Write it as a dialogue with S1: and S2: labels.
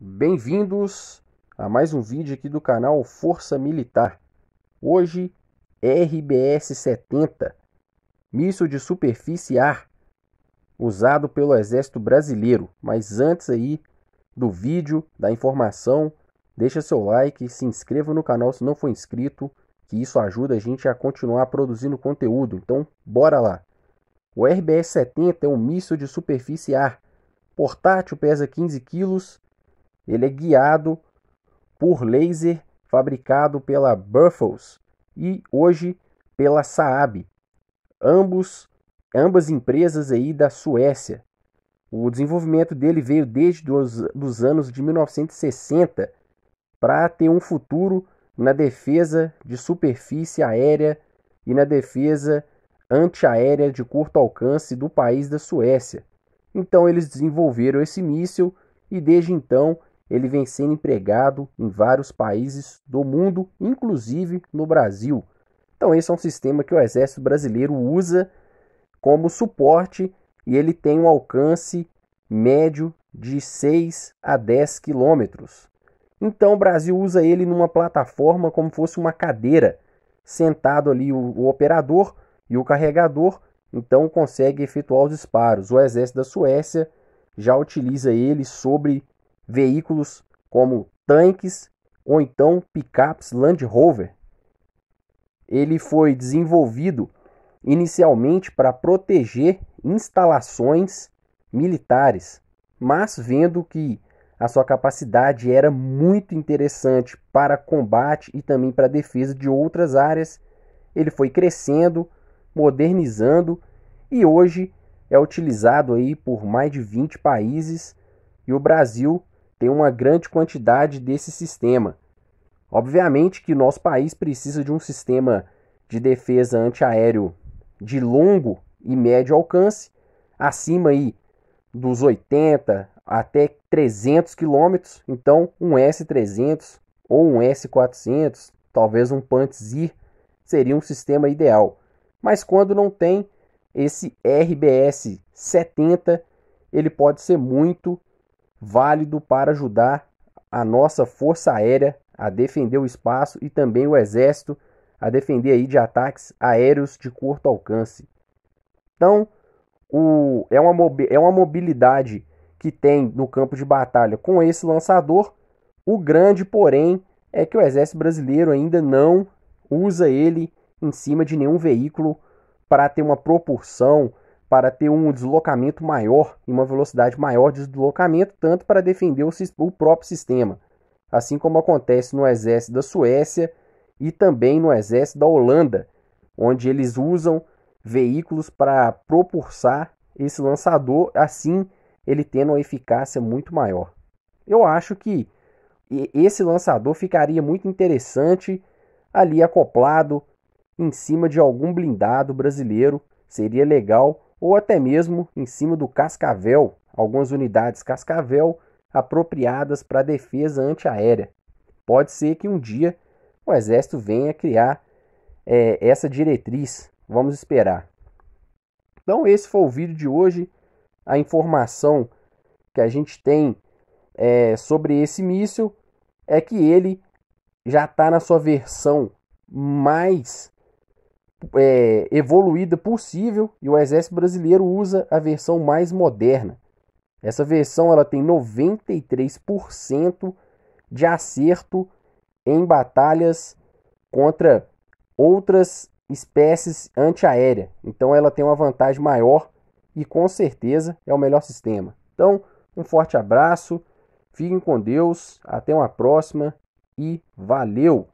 S1: Bem-vindos a mais um vídeo aqui do canal Força Militar. Hoje, RBS-70, míssil de superfície ar, usado pelo Exército Brasileiro. Mas antes aí do vídeo, da informação, deixa seu like, se inscreva no canal se não for inscrito, que isso ajuda a gente a continuar produzindo conteúdo. Então, bora lá! O RBS-70 é um míssil de superfície ar, portátil, pesa 15 quilos ele é guiado por laser fabricado pela Buffles e hoje pela Saab, ambos ambas empresas aí da Suécia. O desenvolvimento dele veio desde os dos anos de 1960 para ter um futuro na defesa de superfície aérea e na defesa antiaérea de curto alcance do país da Suécia. Então eles desenvolveram esse míssil e desde então ele vem sendo empregado em vários países do mundo, inclusive no Brasil. Então, esse é um sistema que o Exército Brasileiro usa como suporte e ele tem um alcance médio de 6 a 10 quilômetros. Então, o Brasil usa ele numa plataforma como fosse uma cadeira, sentado ali o, o operador e o carregador, então consegue efetuar os disparos. O exército da Suécia já utiliza ele sobre veículos como tanques ou então picapes Land Rover. Ele foi desenvolvido inicialmente para proteger instalações militares, mas vendo que a sua capacidade era muito interessante para combate e também para defesa de outras áreas, ele foi crescendo, modernizando e hoje é utilizado aí por mais de 20 países e o Brasil tem uma grande quantidade desse sistema. Obviamente que nosso país precisa de um sistema de defesa antiaéreo de longo e médio alcance, acima aí dos 80 até 300 quilômetros. Então, um S300 ou um S400, talvez um Pantzir, seria um sistema ideal. Mas quando não tem esse RBS 70, ele pode ser muito válido para ajudar a nossa Força Aérea a defender o espaço e também o Exército a defender aí de ataques aéreos de curto alcance. Então, o, é, uma, é uma mobilidade que tem no campo de batalha com esse lançador. O grande, porém, é que o Exército Brasileiro ainda não usa ele em cima de nenhum veículo para ter uma proporção para ter um deslocamento maior e uma velocidade maior de deslocamento, tanto para defender o, o próprio sistema, assim como acontece no exército da Suécia e também no exército da Holanda, onde eles usam veículos para propulsar esse lançador, assim ele tendo uma eficácia muito maior. Eu acho que esse lançador ficaria muito interessante ali acoplado em cima de algum blindado brasileiro, seria legal ou até mesmo em cima do cascavel, algumas unidades cascavel apropriadas para defesa antiaérea. Pode ser que um dia o Exército venha criar é, essa diretriz. Vamos esperar. Então, esse foi o vídeo de hoje. A informação que a gente tem é, sobre esse míssil é que ele já está na sua versão mais é, evoluída possível e o Exército Brasileiro usa a versão mais moderna. Essa versão ela tem 93% de acerto em batalhas contra outras espécies antiaérea. Então ela tem uma vantagem maior e com certeza é o melhor sistema. Então, um forte abraço, fiquem com Deus, até uma próxima e valeu!